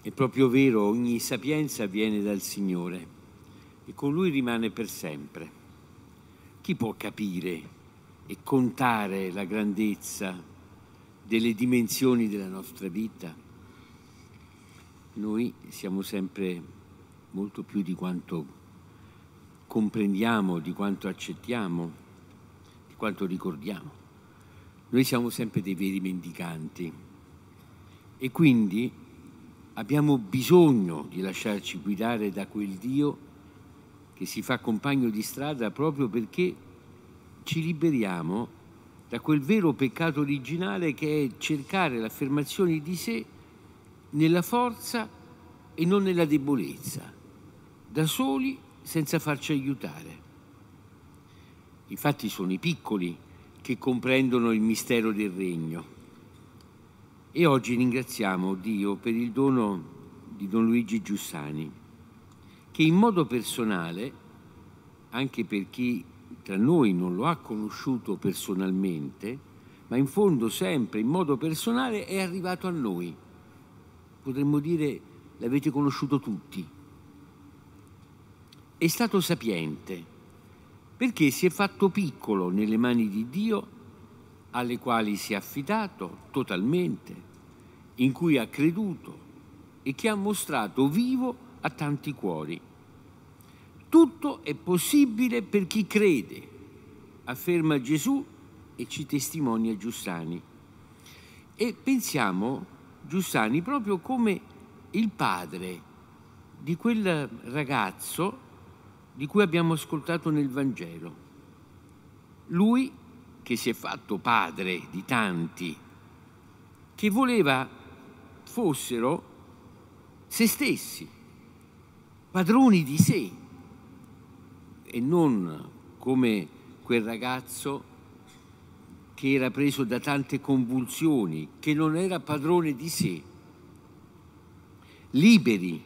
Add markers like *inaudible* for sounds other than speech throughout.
È proprio vero, ogni sapienza viene dal Signore e con Lui rimane per sempre. Chi può capire e contare la grandezza delle dimensioni della nostra vita? Noi siamo sempre molto più di quanto comprendiamo, di quanto accettiamo, di quanto ricordiamo. Noi siamo sempre dei veri mendicanti e quindi abbiamo bisogno di lasciarci guidare da quel Dio che si fa compagno di strada proprio perché ci liberiamo da quel vero peccato originale che è cercare l'affermazione di sé nella forza e non nella debolezza, da soli senza farci aiutare. Infatti sono i piccoli che comprendono il mistero del regno e oggi ringraziamo Dio per il dono di Don Luigi Giussani, che in modo personale, anche per chi tra noi non lo ha conosciuto personalmente, ma in fondo sempre in modo personale è arrivato a noi. Potremmo dire l'avete conosciuto tutti. È stato sapiente perché si è fatto piccolo nelle mani di Dio alle quali si è affidato totalmente in cui ha creduto e che ha mostrato vivo a tanti cuori. Tutto è possibile per chi crede, afferma Gesù e ci testimonia Giussani. E pensiamo Giussani proprio come il padre di quel ragazzo di cui abbiamo ascoltato nel Vangelo. Lui che si è fatto padre di tanti, che voleva fossero se stessi, padroni di sé e non come quel ragazzo che era preso da tante convulsioni, che non era padrone di sé, liberi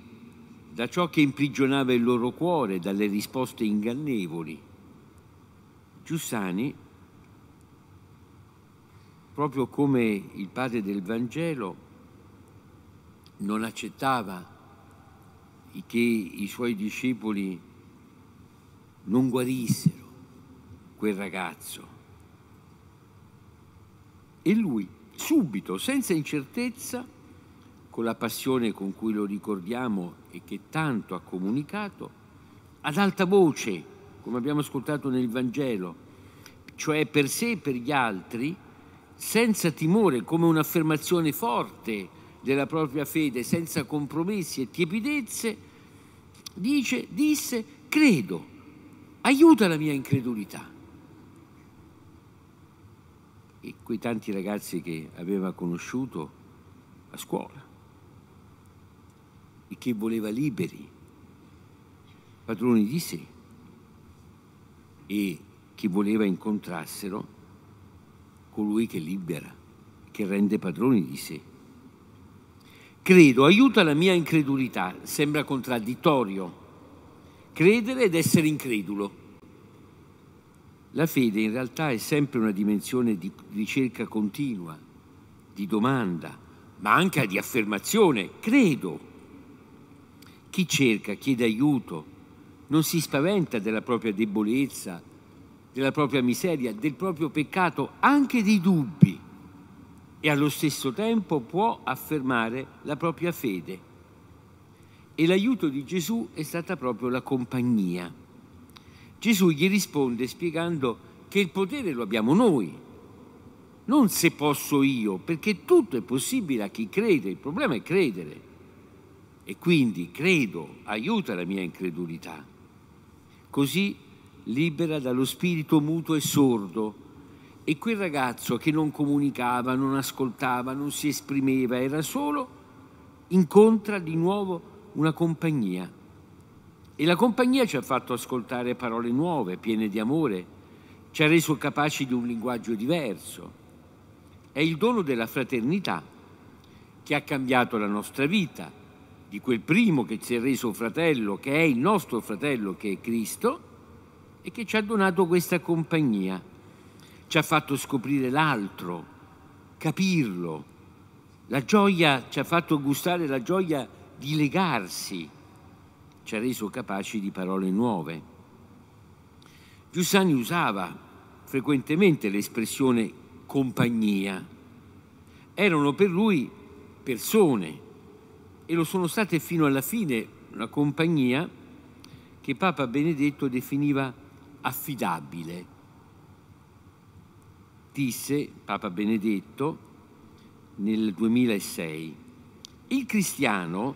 da ciò che imprigionava il loro cuore, dalle risposte ingannevoli. Giussani, proprio come il padre del Vangelo, non accettava che i suoi discepoli non guarissero quel ragazzo. E lui, subito, senza incertezza, con la passione con cui lo ricordiamo e che tanto ha comunicato, ad alta voce, come abbiamo ascoltato nel Vangelo, cioè per sé e per gli altri, senza timore, come un'affermazione forte, della propria fede senza compromessi e tiepidezze, dice, disse, credo, aiuta la mia incredulità. E quei tanti ragazzi che aveva conosciuto a scuola e che voleva liberi, padroni di sé, e che voleva incontrassero colui che libera, che rende padroni di sé. Credo, aiuta la mia incredulità, sembra contraddittorio. Credere ed essere incredulo. La fede in realtà è sempre una dimensione di ricerca continua, di domanda, ma anche di affermazione. Credo. Chi cerca chiede aiuto, non si spaventa della propria debolezza, della propria miseria, del proprio peccato, anche dei dubbi e allo stesso tempo può affermare la propria fede. E l'aiuto di Gesù è stata proprio la compagnia. Gesù gli risponde spiegando che il potere lo abbiamo noi, non se posso io, perché tutto è possibile a chi crede, il problema è credere. E quindi credo, aiuta la mia incredulità. Così libera dallo spirito muto e sordo e quel ragazzo che non comunicava, non ascoltava, non si esprimeva, era solo, incontra di nuovo una compagnia. E la compagnia ci ha fatto ascoltare parole nuove, piene di amore, ci ha reso capaci di un linguaggio diverso. È il dono della fraternità che ha cambiato la nostra vita, di quel primo che si è reso fratello, che è il nostro fratello, che è Cristo, e che ci ha donato questa compagnia ci ha fatto scoprire l'altro, capirlo. La gioia ci ha fatto gustare la gioia di legarsi, ci ha reso capaci di parole nuove. Giussani usava frequentemente l'espressione compagnia. Erano per lui persone e lo sono state fino alla fine una compagnia che Papa Benedetto definiva affidabile disse Papa Benedetto nel 2006, il cristiano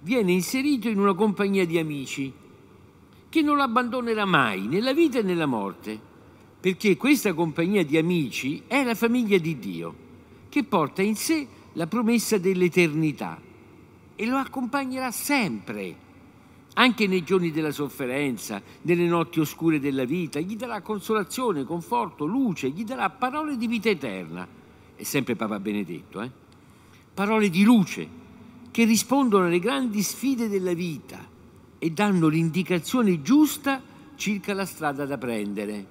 viene inserito in una compagnia di amici che non lo abbandonerà mai nella vita e nella morte, perché questa compagnia di amici è la famiglia di Dio, che porta in sé la promessa dell'eternità e lo accompagnerà sempre anche nei giorni della sofferenza, nelle notti oscure della vita, gli darà consolazione, conforto, luce, gli darà parole di vita eterna. È sempre Papa Benedetto, eh? Parole di luce che rispondono alle grandi sfide della vita e danno l'indicazione giusta circa la strada da prendere,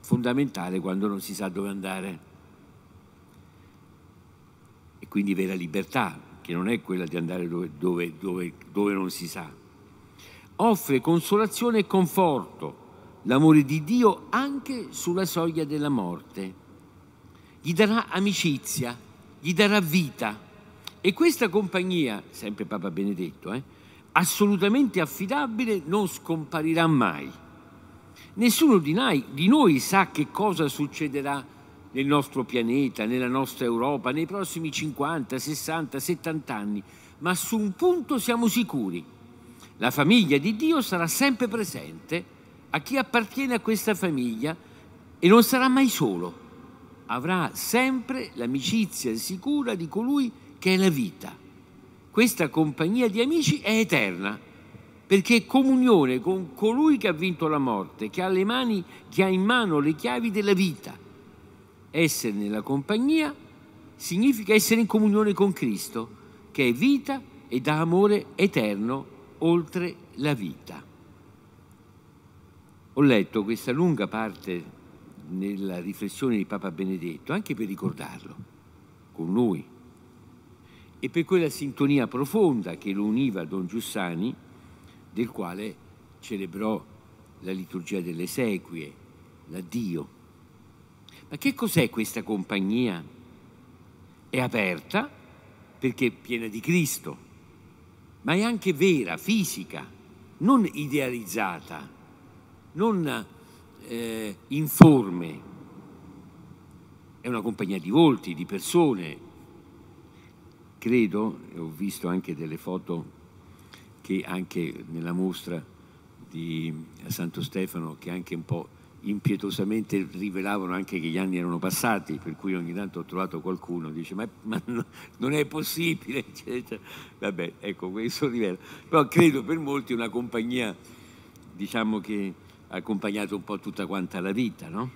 fondamentale quando non si sa dove andare. E quindi vera libertà, che non è quella di andare dove, dove, dove, dove non si sa offre consolazione e conforto, l'amore di Dio anche sulla soglia della morte. Gli darà amicizia, gli darà vita. E questa compagnia, sempre Papa Benedetto, eh, assolutamente affidabile, non scomparirà mai. Nessuno di noi, di noi sa che cosa succederà nel nostro pianeta, nella nostra Europa, nei prossimi 50, 60, 70 anni, ma su un punto siamo sicuri la famiglia di Dio sarà sempre presente a chi appartiene a questa famiglia e non sarà mai solo. Avrà sempre l'amicizia sicura di colui che è la vita. Questa compagnia di amici è eterna perché è comunione con colui che ha vinto la morte, che ha, mani, che ha in mano le chiavi della vita. Essere nella compagnia significa essere in comunione con Cristo, che è vita e dà amore eterno oltre la vita. Ho letto questa lunga parte nella riflessione di Papa Benedetto, anche per ricordarlo con lui e per quella sintonia profonda che lo univa a Don Giussani, del quale celebrò la liturgia delle sequie, l'addio. Ma che cos'è questa compagnia? È aperta perché è piena di Cristo, ma è anche vera, fisica, non idealizzata, non eh, informe. È una compagnia di volti, di persone. Credo, e ho visto anche delle foto che anche nella mostra di Santo Stefano, che anche un po' impietosamente rivelavano anche che gli anni erano passati, per cui ogni tanto ho trovato qualcuno, che dice ma, ma no, non è possibile, *laughs* eccetera. Vabbè, ecco, questo livello. Però credo per molti una compagnia, diciamo che ha accompagnato un po' tutta quanta la vita, no?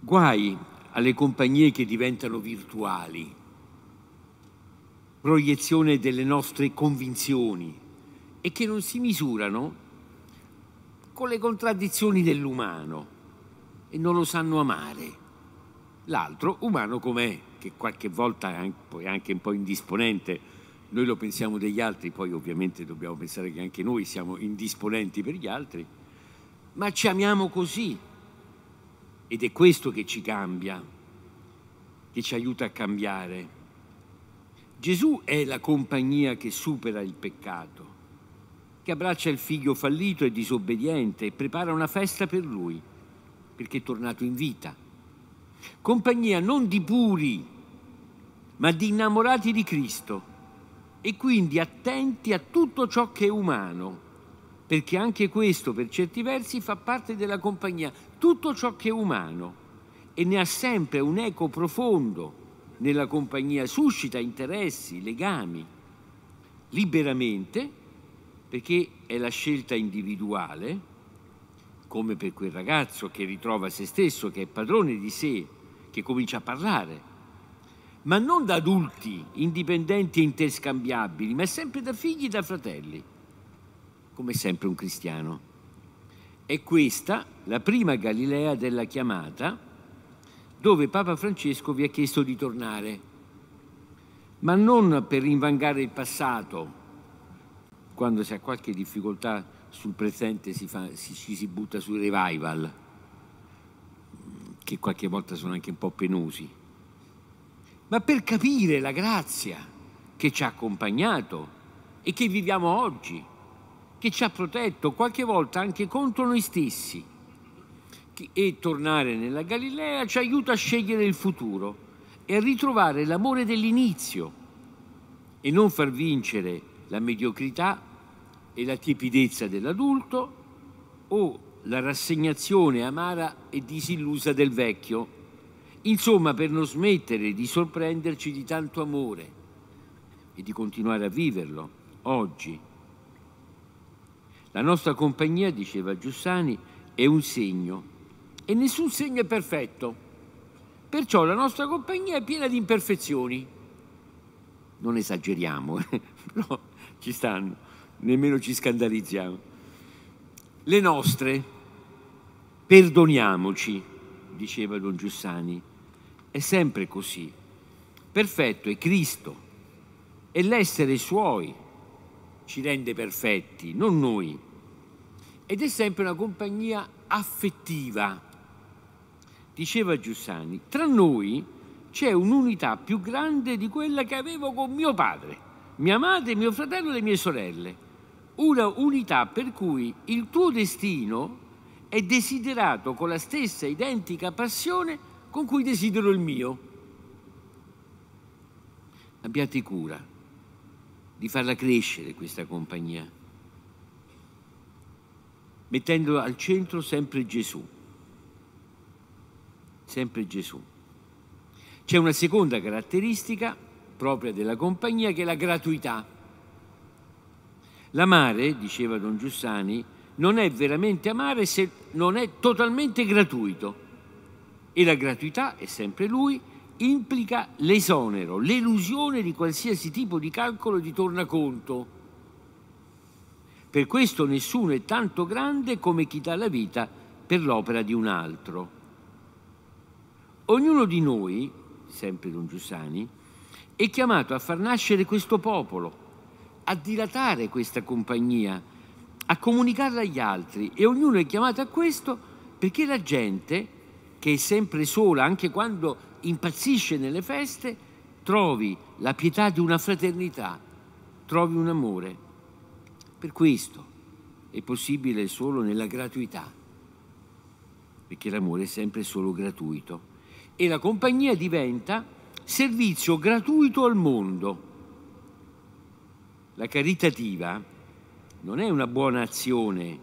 Guai alle compagnie che diventano virtuali, proiezione delle nostre convinzioni e che non si misurano con le contraddizioni dell'umano e non lo sanno amare. L'altro, umano com'è, che qualche volta è anche un po' indisponente, noi lo pensiamo degli altri, poi ovviamente dobbiamo pensare che anche noi siamo indisponenti per gli altri, ma ci amiamo così. Ed è questo che ci cambia, che ci aiuta a cambiare. Gesù è la compagnia che supera il peccato che abbraccia il figlio fallito e disobbediente e prepara una festa per lui, perché è tornato in vita. Compagnia non di puri, ma di innamorati di Cristo e quindi attenti a tutto ciò che è umano, perché anche questo per certi versi fa parte della compagnia, tutto ciò che è umano e ne ha sempre un eco profondo nella compagnia, suscita interessi, legami. Liberamente perché è la scelta individuale, come per quel ragazzo che ritrova se stesso, che è padrone di sé, che comincia a parlare, ma non da adulti indipendenti e interscambiabili, ma sempre da figli e da fratelli, come sempre un cristiano. È questa la prima Galilea della chiamata dove Papa Francesco vi ha chiesto di tornare, ma non per invangare il passato, quando si ha qualche difficoltà sul presente si fa, si, ci si butta sui revival, che qualche volta sono anche un po' penosi, ma per capire la grazia che ci ha accompagnato e che viviamo oggi, che ci ha protetto qualche volta anche contro noi stessi e tornare nella Galilea ci aiuta a scegliere il futuro e a ritrovare l'amore dell'inizio e non far vincere la mediocrità e la tiepidezza dell'adulto o la rassegnazione amara e disillusa del vecchio. Insomma, per non smettere di sorprenderci di tanto amore e di continuare a viverlo oggi. La nostra compagnia, diceva Giussani, è un segno e nessun segno è perfetto. Perciò la nostra compagnia è piena di imperfezioni. Non esageriamo, *laughs* però ci stanno nemmeno ci scandalizziamo. Le nostre, perdoniamoci, diceva Don Giussani, è sempre così. Perfetto è Cristo e l'essere suoi ci rende perfetti, non noi. Ed è sempre una compagnia affettiva. Diceva Giussani, tra noi c'è un'unità più grande di quella che avevo con mio padre, mia madre, mio fratello e le mie sorelle una unità per cui il tuo destino è desiderato con la stessa identica passione con cui desidero il mio. Abbiate cura di farla crescere questa compagnia, mettendo al centro sempre Gesù. Sempre Gesù. C'è una seconda caratteristica propria della compagnia che è la gratuità. L'amare, diceva Don Giussani, non è veramente amare se non è totalmente gratuito. E la gratuità, è sempre lui, implica l'esonero, l'elusione di qualsiasi tipo di calcolo e di tornaconto. Per questo nessuno è tanto grande come chi dà la vita per l'opera di un altro. Ognuno di noi, sempre Don Giussani, è chiamato a far nascere questo popolo, a dilatare questa compagnia, a comunicarla agli altri e ognuno è chiamato a questo perché la gente, che è sempre sola anche quando impazzisce nelle feste, trovi la pietà di una fraternità, trovi un amore. Per questo è possibile solo nella gratuità, perché l'amore è sempre solo gratuito. E la compagnia diventa servizio gratuito al mondo la caritativa non è una buona azione,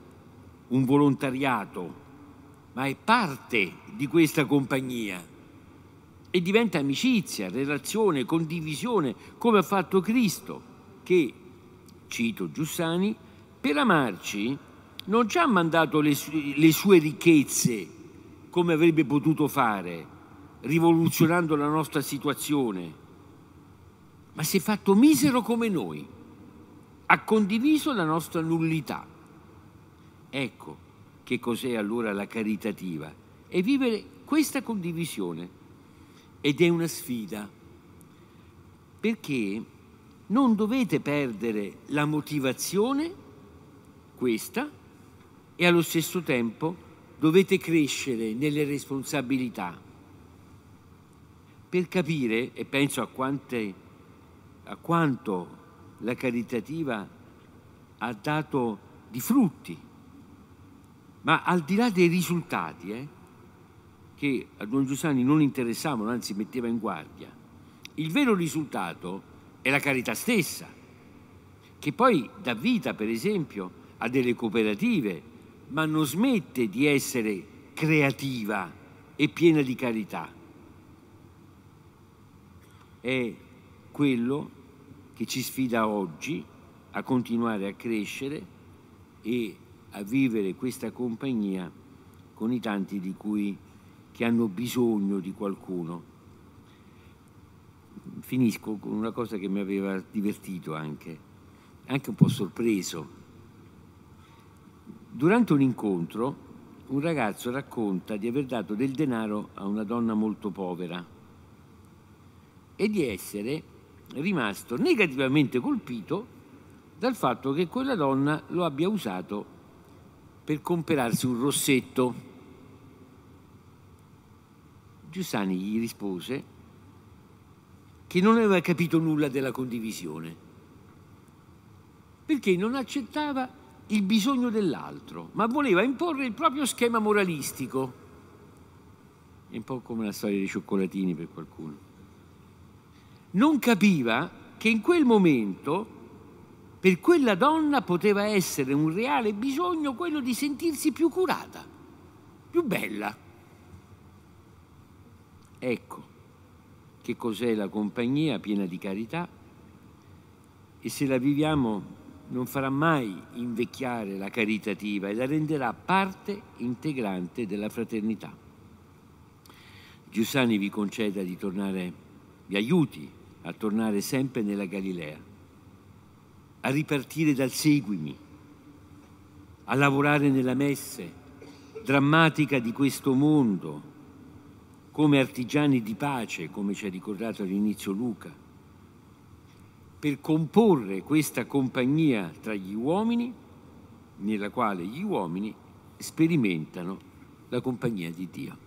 un volontariato, ma è parte di questa compagnia e diventa amicizia, relazione, condivisione, come ha fatto Cristo, che, cito Giussani, per amarci non ci ha mandato le, sue, le sue ricchezze come avrebbe potuto fare, rivoluzionando la nostra situazione, ma si è fatto misero come noi ha condiviso la nostra nullità. Ecco che cos'è allora la caritativa e vivere questa condivisione. Ed è una sfida, perché non dovete perdere la motivazione, questa, e allo stesso tempo dovete crescere nelle responsabilità. Per capire, e penso a, quante, a quanto la caritativa ha dato di frutti, ma al di là dei risultati, eh, che a Don Giussani non interessavano, anzi metteva in guardia, il vero risultato è la carità stessa, che poi dà vita, per esempio, a delle cooperative, ma non smette di essere creativa e piena di carità. È quello che ci sfida oggi a continuare a crescere e a vivere questa compagnia con i tanti di cui che hanno bisogno di qualcuno. Finisco con una cosa che mi aveva divertito anche, anche un po' sorpreso. Durante un incontro un ragazzo racconta di aver dato del denaro a una donna molto povera e di essere rimasto negativamente colpito dal fatto che quella donna lo abbia usato per comperarsi un rossetto. Giussani gli rispose che non aveva capito nulla della condivisione, perché non accettava il bisogno dell'altro, ma voleva imporre il proprio schema moralistico. È un po' come la storia dei cioccolatini per qualcuno non capiva che in quel momento per quella donna poteva essere un reale bisogno quello di sentirsi più curata, più bella. Ecco che cos'è la compagnia piena di carità e se la viviamo non farà mai invecchiare la caritativa e la renderà parte integrante della fraternità. Giussani vi conceda di tornare a mi aiuti a tornare sempre nella Galilea, a ripartire dal seguimi, a lavorare nella messe drammatica di questo mondo, come artigiani di pace, come ci ha ricordato all'inizio Luca, per comporre questa compagnia tra gli uomini, nella quale gli uomini sperimentano la compagnia di Dio.